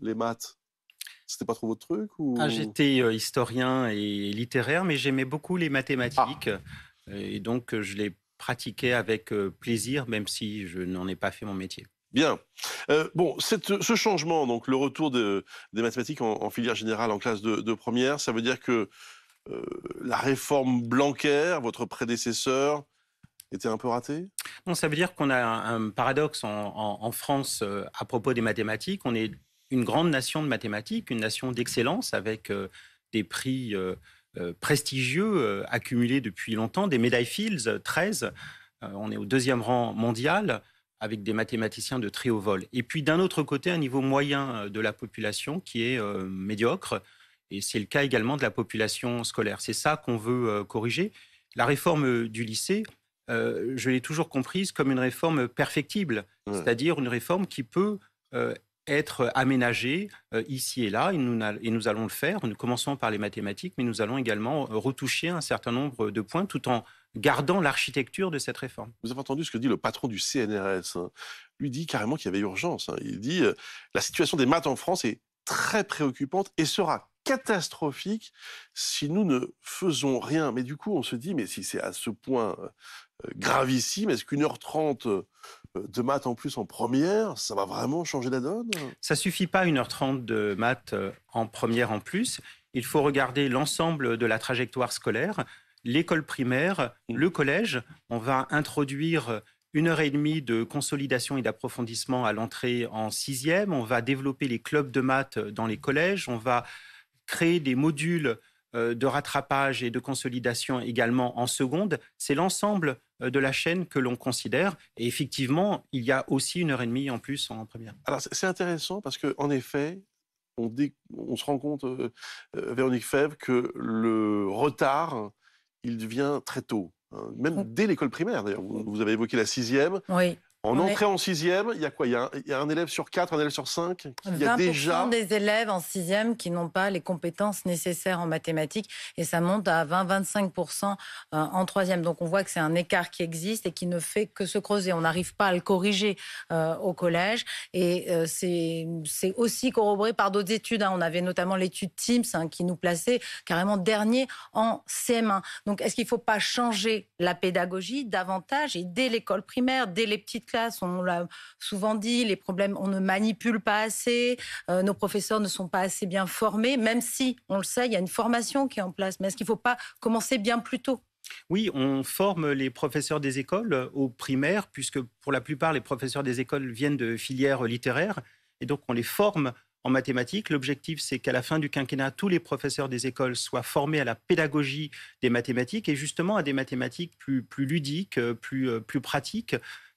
les maths, c'était pas trop votre truc ou... ah, J'étais euh, historien et littéraire, mais j'aimais beaucoup les mathématiques. Ah. Et donc, euh, je les pratiquais avec euh, plaisir, même si je n'en ai pas fait mon métier. Bien. bon, ce changement, donc le retour de, des mathématiques en, filière générale en classe de, première, ça veut dire que la réforme Blanquer, votre prédécesseur, était un peu ratée Non, ça veut dire qu'on a un paradoxe en, France à propos des mathématiques. On est une grande nation de mathématiques, une nation d'excellence avec euh, des prix euh, euh, prestigieux accumulés depuis longtemps, des médailles Fields, 13. on est au deuxième rang mondial avec des mathématiciens de très haut vol. Et puis d'un autre côté, un niveau moyen de la population qui est médiocre. Et c'est le cas également de la population scolaire. C'est ça qu'on veut corriger. La réforme du lycée, je l'ai toujours comprise comme une réforme perfectible, c'est-à-dire une réforme qui peut être aménagé euh, ici et là, et nous, nous, allons le faire. Nous commençons par les mathématiques, mais nous allons également euh, retoucher un certain nombre de points tout en gardant l'architecture de cette réforme. Vous avez entendu ce que dit le patron du CNRS. Il hein. Lui dit carrément qu'il y avait urgence. Hein. Il dit euh, la situation des maths en France est très préoccupante et sera catastrophique si nous ne faisons rien. Mais du coup, on se dit, mais si c'est à ce point gravissime. Est-ce qu'une heure trente euh, de maths en plus en première, ça va vraiment changer la donne Ça suffit pas une heure trente de maths euh, en première en plus. Il faut regarder l'ensemble de la trajectoire scolaire, l'école primaire, mm. le collège. On va introduire euh, une heure et demie de consolidation et d'approfondissement à l'entrée en sixième. On va développer les clubs de maths dans les collèges. On va créer des modules euh, de rattrapage et de consolidation également en seconde, c'est l'ensemble euh, de la chaîne que l'on considère. Et effectivement, il y a aussi une heure et demie en plus en première. Alors c'est intéressant parce qu'en effet, on, dit on se rend compte, euh, Véronique Fèvre, que le retard, il devient très tôt. Hein. Même dès l'école primaire, d'ailleurs. Vous, vous, avez évoqué la sixième. Oui. En entrée en sixième, il y a quoi il y a, un, élève sur quatre, un élève sur cinq Il y a déjà des élèves en sixième qui n'ont pas les compétences nécessaires en mathématiques et ça monte à 20-25% euh, en troisième. Donc on voit que c'est un écart qui existe et qui ne fait que se creuser. On n'arrive pas à le corriger euh, au collège et euh, c'est aussi corroboré par d'autres études. Hein. On avait notamment l'étude TIMSS hein, qui nous plaçait carrément dernier en CM1. Donc est-ce qu'il ne faut pas changer la pédagogie davantage et dès l'école primaire, dès les petites classes on l'a souvent dit, les problèmes, on ne manipule pas assez, euh, nos professeurs ne sont pas assez bien formés, même si, on le sait, il y a une formation qui est en place. Mais est-ce qu'il ne faut pas commencer bien plus tôt oui, on forme les professeurs des écoles aux primaires, puisque pour la plupart, les professeurs des écoles viennent de filières littéraires. Et donc, on les forme en mathématiques. L'objectif, c'est qu'à la fin du quinquennat, tous les professeurs des écoles soient formés à la pédagogie des mathématiques et justement à des mathématiques plus, plus ludiques, euh, plus, euh, plus pratiques,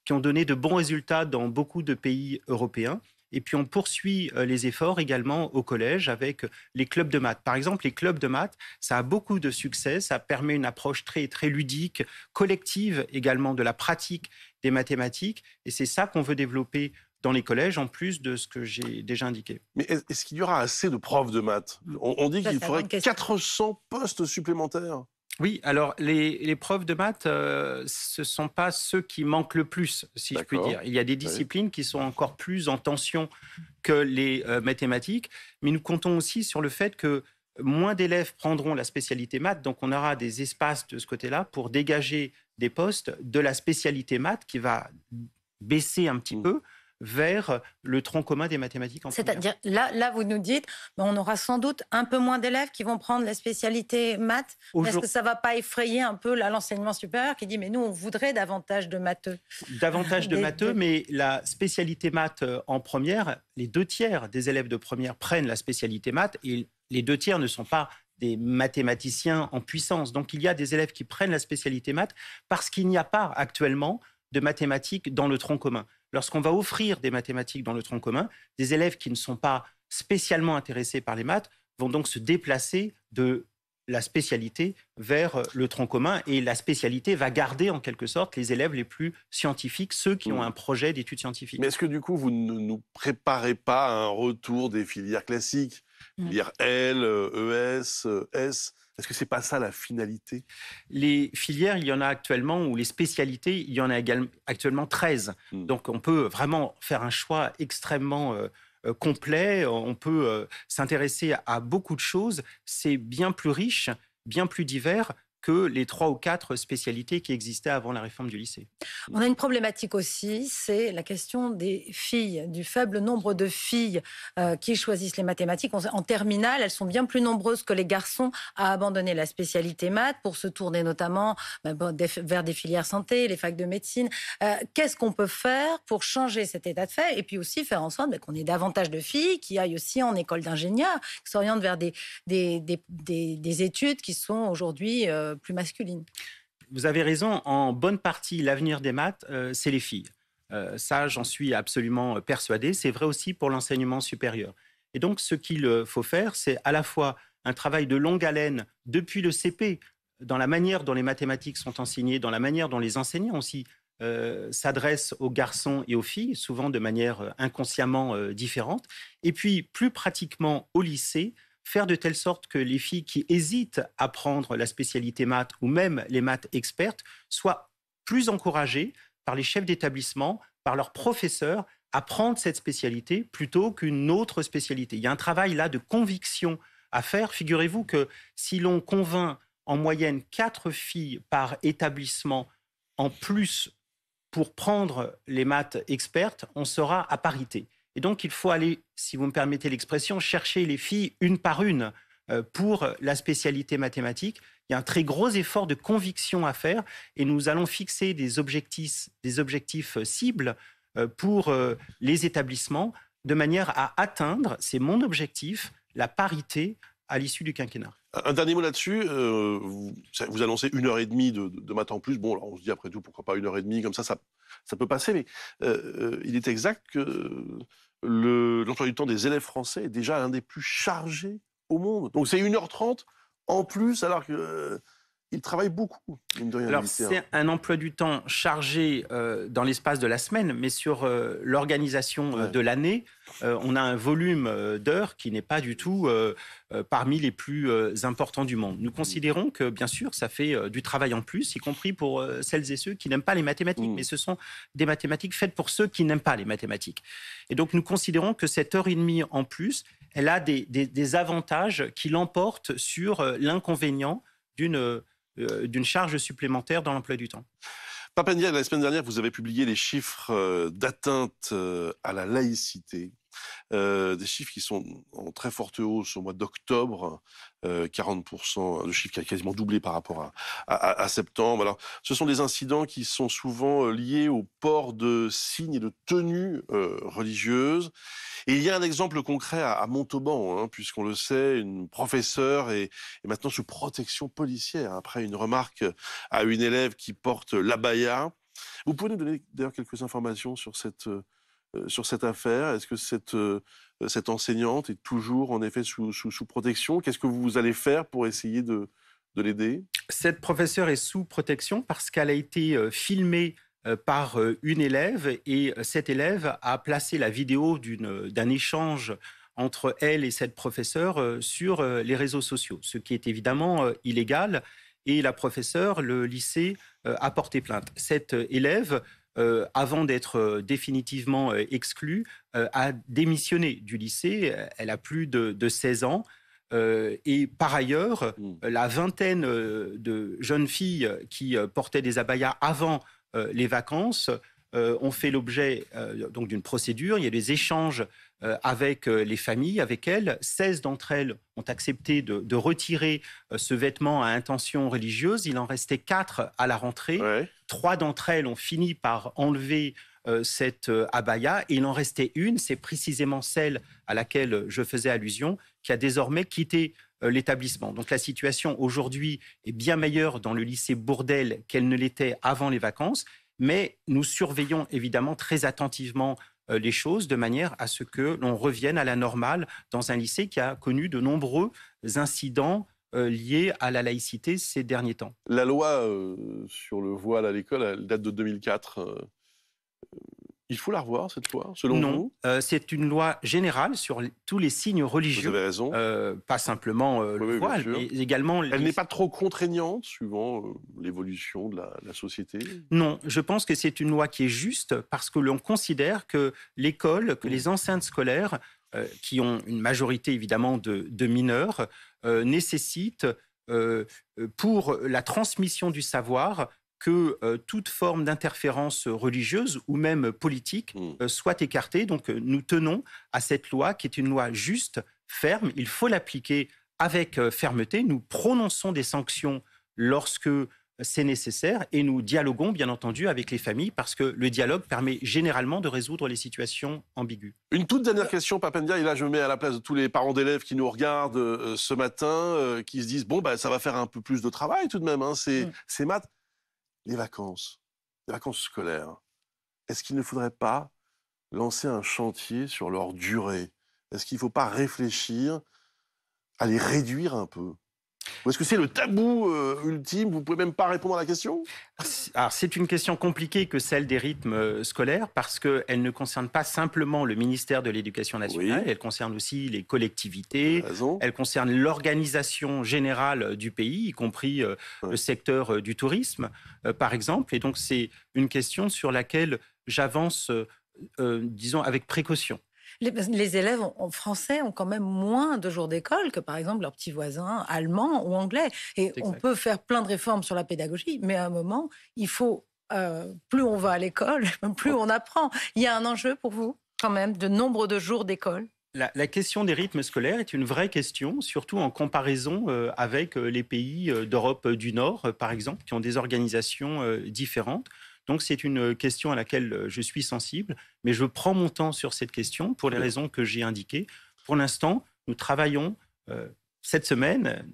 qui ont donné de bons résultats dans beaucoup de pays européens. Et puis on poursuit euh, les efforts également au collège avec les clubs de maths. Par exemple, les clubs de maths, ça a beaucoup de succès, ça permet une approche très très ludique, collective également de la pratique des mathématiques et c'est ça qu'on veut développer dans les collèges, en plus de ce que j'ai déjà indiqué. Mais est-ce qu'il y aura assez de profs de maths on, on dit qu'il faudrait 400 postes supplémentaires. Oui, alors les, les, profs de maths, euh, ce ne sont pas ceux qui manquent le plus, si je puis dire. Il y a des disciplines qui sont encore plus en tension que les euh, mathématiques, mais nous comptons aussi sur le fait que moins d'élèves prendront la spécialité maths, donc on aura des espaces de ce côté-là pour dégager des postes de la spécialité maths qui va baisser un petit mmh. peu vers le tronc commun des mathématiques en C'est-à-dire, là, là, vous nous dites, ben, on aura sans doute un peu moins d'élèves qui vont prendre la spécialité maths. Est-ce que ça ne va pas effrayer un peu l'enseignement supérieur qui dit, mais nous, on voudrait davantage de matheux Davantage de matheux, mais la spécialité maths euh, en première, les deux tiers des élèves de première prennent la spécialité maths et les deux tiers ne sont pas des mathématiciens en puissance. Donc il y a des élèves qui prennent la spécialité maths parce qu'il n'y a pas actuellement de mathématiques dans le tronc commun lorsqu'on va offrir des mathématiques dans le tronc commun, des élèves qui ne sont pas spécialement intéressés par les maths vont donc se déplacer de la spécialité vers le tronc commun et la spécialité va garder en quelque sorte les élèves les plus scientifiques, ceux qui ont mm. un projet d'études scientifiques. Mais est-ce que du coup vous ne nous préparez pas à un retour des filières classiques mmh. L, ES, S. Est-ce que c'est pas ça la finalité Les filières, il y en a actuellement, ou les spécialités, il y en a actuellement 13. Mm. Donc on peut vraiment faire un choix extrêmement euh, euh, complet, on peut euh, s'intéresser à beaucoup de choses, c'est bien plus riche, bien plus divers que les trois ou quatre spécialités qui existaient avant la réforme du lycée. On a une problématique aussi, c'est la question des filles, du faible nombre de filles euh, qui choisissent les mathématiques. En terminale, elles sont bien plus nombreuses que les garçons à abandonner la spécialité maths pour se tourner notamment ben, ben, vers des filières santé, les facs de médecine. Euh, qu'est-ce qu'on peut faire pour changer cet état de fait et puis aussi faire en sorte ben, qu'on ait davantage de filles qui aillent aussi en école d'ingénieur, qui s'orientent vers des des, études qui sont aujourd'hui... Euh, euh, plus masculine. Vous avez raison, en bonne partie, l'avenir des maths, euh, c'est les filles. Euh, ça, j'en suis absolument persuadé. C'est vrai aussi pour l'enseignement supérieur. Et donc, ce qu'il faut faire, c'est à la fois un travail de longue haleine depuis le CP, dans la manière dont les mathématiques sont enseignées, dans la manière dont les enseignants aussi s'adressent aux garçons et aux filles, souvent de manière inconsciemment différente, et puis plus pratiquement au lycée, faire de telle sorte que les filles qui hésitent à prendre la spécialité maths ou même les maths expertes soient plus encouragées par les chefs d'établissement, par leurs professeurs, à prendre cette spécialité plutôt qu'une autre spécialité. Il y a un travail là de conviction à faire. Figurez-vous que si l'on convainc en moyenne quatre filles par établissement en plus pour prendre les maths expertes, on sera à parité. Et donc, il faut aller, si vous me permettez l'expression, chercher les filles une par une euh, pour la spécialité mathématique. Il y a un très gros effort de conviction à faire et nous allons fixer des objectifs, des objectifs euh, cibles euh, pour les établissements de manière à atteindre, c'est mon objectif, la parité à l'issue du quinquennat. Un dernier mot là-dessus. vous, annoncez une heure et demie de, matin en plus. Bon, on se dit après tout, pourquoi pas une heure et demie Comme ça, ça, ça peut passer. Mais il est exact que l'emploi du temps des élèves français est déjà un des plus chargés au monde. Donc c'est 1h30 en plus, alors que euh, il travaille beaucoup. c'est un emploi du temps chargé euh, dans l'espace de la semaine, mais sur euh, l'organisation euh, de l'année, on a un volume d'heures qui n'est pas du tout parmi les plus importants du monde. Nous considérons que bien sûr ça fait du travail en plus, y compris pour celles et ceux qui n'aiment pas les mathématiques, mm. mais ce sont des mathématiques faites pour ceux qui n'aiment pas les mathématiques. Et donc nous considérons que cette heure et demie en plus, elle a des, des avantages qui l'emportent sur l'inconvénient d'une euh, d'une charge supplémentaire dans l'emploi du temps. Papendia, la semaine dernière, vous avez publié les chiffres euh, d'atteinte euh, à la laïcité euh, des chiffres qui sont en très forte hausse au mois d'octobre, 40%, euh, euh, le chiffre qui a quasiment doublé par rapport à, à, septembre. Alors, ce sont des incidents qui sont souvent liés au port de signes et de tenues religieuses. il y a un exemple concret à, Montauban, hein, puisqu'on le sait, une professeure est, est, maintenant sous protection policière après une remarque à une élève qui porte l'abaya. Vous pouvez nous donner d'ailleurs quelques informations sur cette euh, sur cette affaire Est-ce que cette, euh, cette enseignante est toujours en effet sous, protection Qu'est-ce que vous allez faire pour essayer de, de l'aider Cette professeure est sous protection parce qu'elle a été euh, filmée par une élève et cette élève a placé la vidéo d'un échange entre elle et cette professeure sur les réseaux sociaux, ce qui est évidemment illégal et la professeure, le lycée, a porté plainte. Cette élève euh, avant d'être euh, définitivement euh, exclue, a démissionné du lycée. Elle a plus de, 16 ans. et par ailleurs, mm. la vingtaine de jeunes filles qui portaient des abayas avant les vacances euh, ont fait l'objet euh, d'une procédure. Il y a des échanges euh, avec les familles, avec elles. 16 d'entre elles ont accepté de, retirer ce vêtement à intention religieuse. Il en restait 4 à la rentrée. Trois d'entre elles ont fini par enlever cette abaya. Et il en restait une, c'est précisément celle à laquelle je faisais allusion, qui a désormais quitté l'établissement. Donc la situation aujourd'hui est bien meilleure dans le lycée Bourdel qu'elle ne l'était avant les vacances mais nous surveillons évidemment très attentivement euh, les choses de manière à ce que l'on revienne à la normale dans un lycée qui a connu de nombreux incidents euh, liés à la laïcité ces derniers temps. La loi euh, sur le voile à l'école, elle date de 2004. Il faut la revoir cette fois, selon vous Non, euh, c'est une loi générale sur tous les signes religieux. Vous avez raison. Euh, pas simplement euh, le voile, mais également. Elle n'est pas trop contraignante suivant l'évolution de la, société. Non, je pense que c'est une loi qui est juste parce que l'on considère que l'école, que mmh. les enceintes scolaires, qui ont une majorité évidemment de, de mineurs, nécessitent pour la transmission du savoir que euh, toute forme d'interférence religieuse ou même politique hmm. euh, soit écartée. Donc euh, nous tenons à cette loi qui est une loi juste, ferme. Il faut l'appliquer avec fermeté. Nous prononçons des sanctions lorsque c'est nécessaire et nous dialoguons bien entendu avec les familles parce que le dialogue permet généralement de résoudre les situations ambiguës. Une toute dernière question, Papendia, et là je me mets à la place de tous les parents d'élèves qui nous regardent ce matin, qui se disent bon, bah, ça va faire un peu plus de travail tout de même, hein. hmm. c'est maths les vacances, les vacances scolaires. Est-ce qu'il ne faudrait pas lancer un chantier sur leur durée Est-ce qu'il ne faut pas réfléchir à les réduire un peu est-ce que c'est le tabou euh, ultime Vous ne pouvez même pas répondre à la question ah, Alors c'est une question compliquée que celle des rythmes euh, scolaires parce qu'elle ne concerne pas simplement le ministère de l'Éducation nationale, elle concerne aussi les collectivités, elle concerne l'organisation générale euh, du pays, y compris le secteur du tourisme par exemple. Et donc c'est une question sur laquelle j'avance, disons, avec précaution les, élèves en, français ont quand même moins de jours d'école que par exemple leurs petits voisins allemands ou anglais. Et on peut faire plein de réformes sur la pédagogie, mais à un moment, il faut euh, plus on va à l'école, plus oh. on apprend. Il y a un enjeu pour vous quand même de nombre de jours d'école. La, question des rythmes scolaires est une vraie question, surtout en comparaison euh, avec euh, les pays d'Europe du Nord, par exemple, qui ont des organisations différentes. Donc c'est une euh, question à laquelle euh, je suis sensible, mais je prends mon temps sur cette question pour les raisons que j'ai indiquées. Pour l'instant, nous travaillons euh, cette semaine,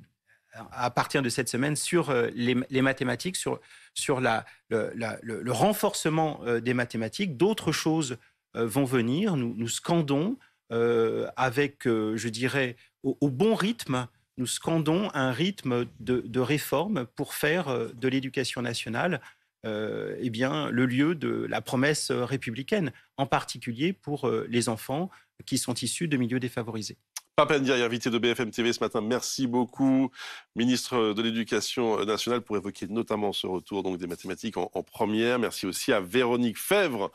à partir de cette semaine, sur les, mathématiques, sur, sur la, le, renforcement des mathématiques. D'autres choses vont venir. Nous, scandons avec, je dirais, au, bon rythme. Nous scandons un rythme de réforme pour faire de l'éducation nationale euh, eh bien, le lieu de la promesse euh, républicaine, en particulier pour euh, les enfants qui sont issus de milieux défavorisés. Ndiaye, invité de BFM TV ce matin, merci beaucoup, ministre de l'Éducation nationale, pour évoquer notamment ce retour donc, des mathématiques en première. Merci aussi à Véronique Fèvre,